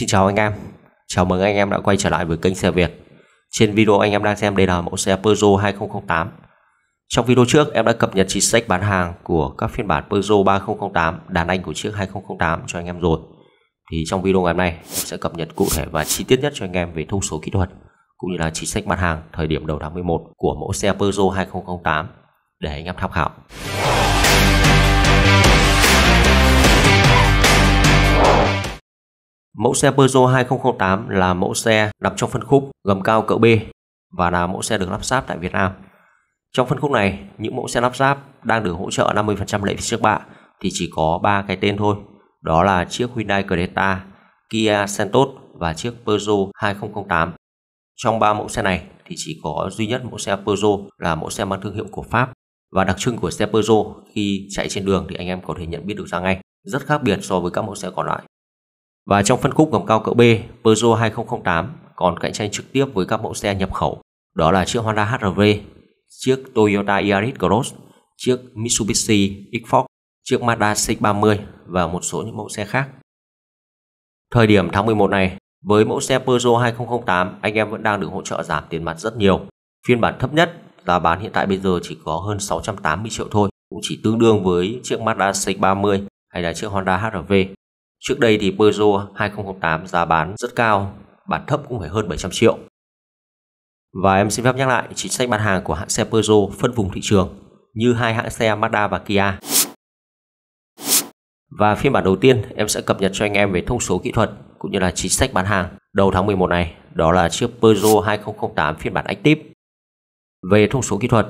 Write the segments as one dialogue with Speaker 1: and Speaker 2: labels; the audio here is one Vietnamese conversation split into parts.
Speaker 1: Xin chào anh em, chào mừng anh em đã quay trở lại với kênh xe Việt Trên video anh em đang xem đây là mẫu xe Peugeot 2008 Trong video trước em đã cập nhật chính sách bán hàng của các phiên bản Peugeot 3008 đàn anh của chiếc 2008 cho anh em rồi Thì trong video ngày hôm nay sẽ cập nhật cụ thể và chi tiết nhất cho anh em về thông số kỹ thuật cũng như là chính sách bán hàng thời điểm đầu tháng 11 của mẫu xe Peugeot 2008 để anh em tham khảo Mẫu xe Peugeot 2008 là mẫu xe nằm trong phân khúc gầm cao cỡ B và là mẫu xe được lắp ráp tại Việt Nam. Trong phân khúc này, những mẫu xe lắp ráp đang được hỗ trợ 50% lệ phí trước bạ thì chỉ có 3 cái tên thôi. Đó là chiếc Hyundai Creta, Kia Sentos và chiếc Peugeot 2008. Trong 3 mẫu xe này thì chỉ có duy nhất mẫu xe Peugeot là mẫu xe mang thương hiệu của Pháp và đặc trưng của xe Peugeot khi chạy trên đường thì anh em có thể nhận biết được ra ngay, rất khác biệt so với các mẫu xe còn lại. Và trong phân khúc gầm cao cỡ B, Peugeot 2008 còn cạnh tranh trực tiếp với các mẫu xe nhập khẩu, đó là chiếc Honda HR-V, chiếc Toyota Yaris Cross, chiếc Mitsubishi x chiếc Mazda CX-30 và một số những mẫu xe khác. Thời điểm tháng 11 này, với mẫu xe Peugeot 2008, anh em vẫn đang được hỗ trợ giảm tiền mặt rất nhiều. Phiên bản thấp nhất, giá bán hiện tại bây giờ chỉ có hơn 680 triệu thôi, cũng chỉ tương đương với chiếc Mazda CX-30 hay là chiếc Honda HR-V Trước đây thì Peugeot 2008 giá bán rất cao, bán thấp cũng phải hơn 700 triệu. Và em xin phép nhắc lại chính sách bán hàng của hãng xe Peugeot phân vùng thị trường như hai hãng xe Mazda và Kia. Và phiên bản đầu tiên em sẽ cập nhật cho anh em về thông số kỹ thuật cũng như là chính sách bán hàng đầu tháng 11 này, đó là chiếc Peugeot 2008 phiên bản Active. Về thông số kỹ thuật,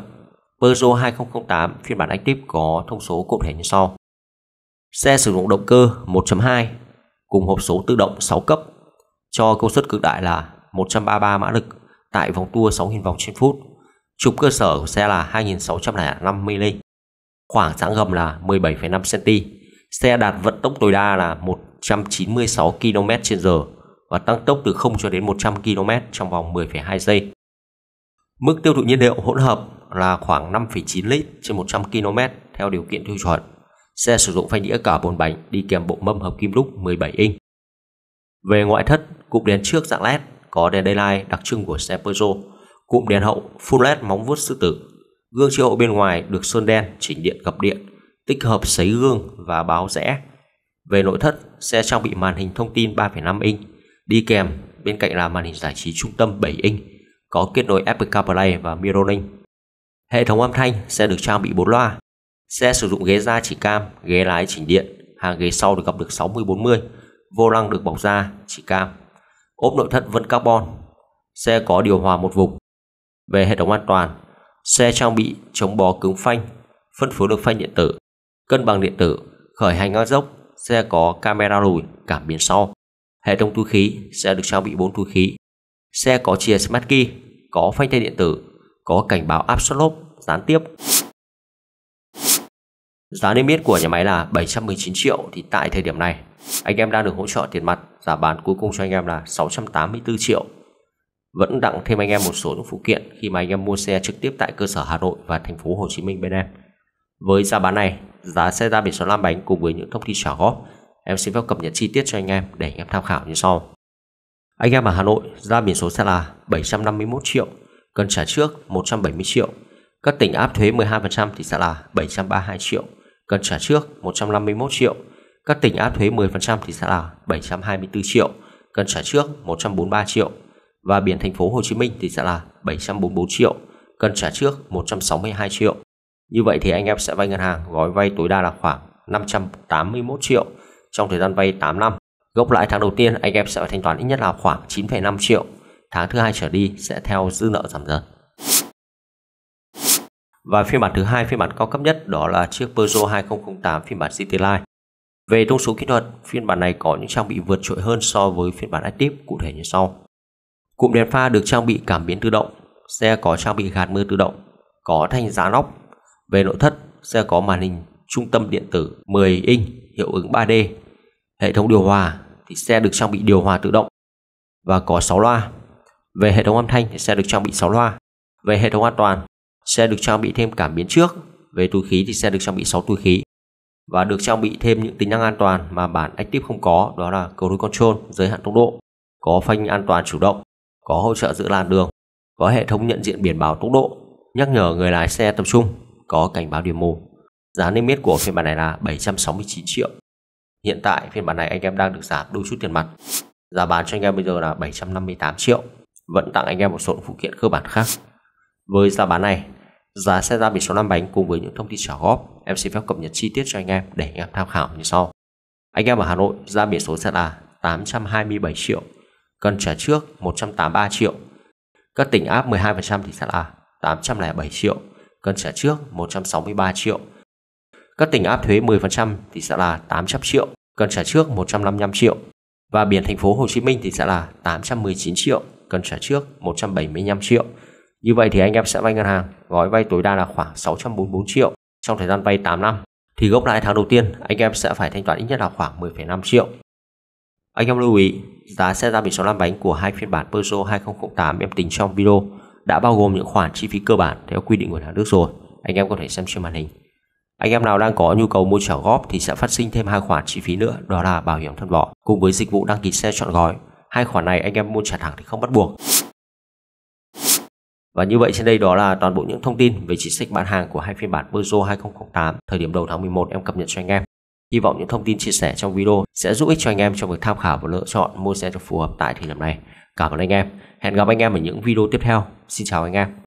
Speaker 1: Peugeot 2008 phiên bản Active có thông số cụ thể như sau. Xe sử dụng động cơ 1.2 cùng hộp số tự động 6 cấp cho công suất cực đại là 133 mã lực tại vòng tua 6.000 vòng trên phút. Trục cơ sở của xe là 2.605 mm, khoảng giãn gầm là 17,5 cm. Xe đạt vận tốc tối đa là 196 km h và tăng tốc từ 0 cho đến 100 km trong vòng 10,2 giây. Mức tiêu thụ nhiên liệu hỗn hợp là khoảng 5,9 lít trên 100 km theo điều kiện tiêu chuẩn. Xe sử dụng phanh đĩa cả bốn bánh đi kèm bộ mâm hợp kim đúc 17 inch. Về ngoại thất, cụm đèn trước dạng LED có đèn daylight đặc trưng của xe Peugeot, cụm đèn hậu full LED móng vuốt sư tử. Gương chiếu hậu bên ngoài được sơn đen chỉnh điện gập điện, tích hợp sấy gương và báo rẽ. Về nội thất, xe trang bị màn hình thông tin 3,5 inch, đi kèm bên cạnh là màn hình giải trí trung tâm 7 inch, có kết nối Apple CarPlay và mirroring Hệ thống âm thanh sẽ được trang bị 4 loa, Xe sử dụng ghế da chỉ cam, ghế lái chỉnh điện, hàng ghế sau được gập được 60-40, vô lăng được bọc da, chỉ cam. Ốp nội thất vân carbon, xe có điều hòa một vùng. Về hệ thống an toàn, xe trang bị chống bó cứng phanh, phân phối được phanh điện tử, cân bằng điện tử, khởi hành ngang dốc, xe có camera lùi, cảm biến sau. Hệ thống túi khí xe được trang bị 4 túi khí. Xe có chìa smart key, có phanh tay điện tử, có cảnh báo áp suất lốp gián tiếp. Giá niêm yết của nhà máy là 719 triệu thì tại thời điểm này anh em đang được hỗ trợ tiền mặt giá bán cuối cùng cho anh em là 684 triệu. Vẫn tặng thêm anh em một số những phụ kiện khi mà anh em mua xe trực tiếp tại cơ sở Hà Nội và thành phố Hồ Chí Minh bên em. Với giá bán này, giá xe ra biển số 5 bánh cùng với những thông tin trả góp, em xin phép cập nhật chi tiết cho anh em để anh em tham khảo như sau. Anh em ở Hà Nội ra biển số sẽ là 751 triệu, cần trả trước 170 triệu. Các tỉnh áp thuế 12% thì sẽ là 732 triệu cần trả trước 151 triệu, các tỉnh áp thuế 10% thì sẽ là 724 triệu, cần trả trước 143 triệu và biển thành phố Hồ Chí Minh thì sẽ là 744 triệu, cần trả trước 162 triệu. Như vậy thì anh em sẽ vay ngân hàng gói vay tối đa là khoảng 581 triệu trong thời gian vay 8 năm. Gốc lãi tháng đầu tiên anh em sẽ phải thanh toán ít nhất là khoảng 9,5 triệu. Tháng thứ hai trở đi sẽ theo dư nợ giảm dần và phiên bản thứ hai phiên bản cao cấp nhất đó là chiếc Peugeot 2008 phiên bản Cityline. Về thông số kỹ thuật, phiên bản này có những trang bị vượt trội hơn so với phiên bản Active cụ thể như sau. Cụm đèn pha được trang bị cảm biến tự động, xe có trang bị gạt mưa tự động, có thanh giá nóc. Về nội thất, xe có màn hình trung tâm điện tử 10 inch hiệu ứng 3D, hệ thống điều hòa thì xe được trang bị điều hòa tự động và có 6 loa. Về hệ thống âm thanh thì xe được trang bị 6 loa. Về hệ thống an toàn Xe được trang bị thêm cảm biến trước, về túi khí thì xe được trang bị 6 túi khí và được trang bị thêm những tính năng an toàn mà bản Active không có, đó là cruise control, giới hạn tốc độ, có phanh an toàn chủ động, có hỗ trợ giữ làn đường, có hệ thống nhận diện biển báo tốc độ, nhắc nhở người lái xe tập trung, có cảnh báo điểm mù. Giá niêm yết của phiên bản này là 769 triệu. Hiện tại phiên bản này anh em đang được giảm đôi chút tiền mặt. Giá bán cho anh em bây giờ là 758 triệu. Vẫn tặng anh em một số phụ kiện cơ bản khác. Với giá bán này, giá xe ra biển số 5 bánh cùng với những thông tin trả góp, em xin phép cập nhật chi tiết cho anh em để anh em tham khảo như sau. Anh em ở Hà Nội, ra biển số sẽ là 827 triệu, cần trả trước 183 triệu. Các tỉnh áp 12% thì sẽ là 807 triệu, cần trả trước 163 triệu. Các tỉnh áp thuế 10% thì sẽ là 800 triệu, cần trả trước 155 triệu. Và biển thành phố Hồ Chí Minh thì sẽ là 819 triệu, cần trả trước 175 triệu như vậy thì anh em sẽ vay ngân hàng, gói vay tối đa là khoảng 644 triệu trong thời gian vay 8 năm. Thì gốc lãi tháng đầu tiên anh em sẽ phải thanh toán ít nhất là khoảng 10,5 triệu. Anh em lưu ý, giá xe ra biển số lăn bánh của hai phiên bản Peugeot 2008 em tính trong video đã bao gồm những khoản chi phí cơ bản theo quy định của nhà nước rồi. Anh em có thể xem trên màn hình. Anh em nào đang có nhu cầu mua trả góp thì sẽ phát sinh thêm hai khoản chi phí nữa, đó là bảo hiểm thân vỏ cùng với dịch vụ đăng ký xe chọn gói. Hai khoản này anh em mua trả thẳng thì không bắt buộc. Và như vậy trên đây đó là toàn bộ những thông tin về chính sách bán hàng của hai phiên bản Peugeot 2008 thời điểm đầu tháng 11 em cập nhật cho anh em. Hy vọng những thông tin chia sẻ trong video sẽ giúp ích cho anh em trong việc tham khảo và lựa chọn mua xe cho phù hợp tại thời điểm này. Cảm ơn anh em. Hẹn gặp anh em ở những video tiếp theo. Xin chào anh em.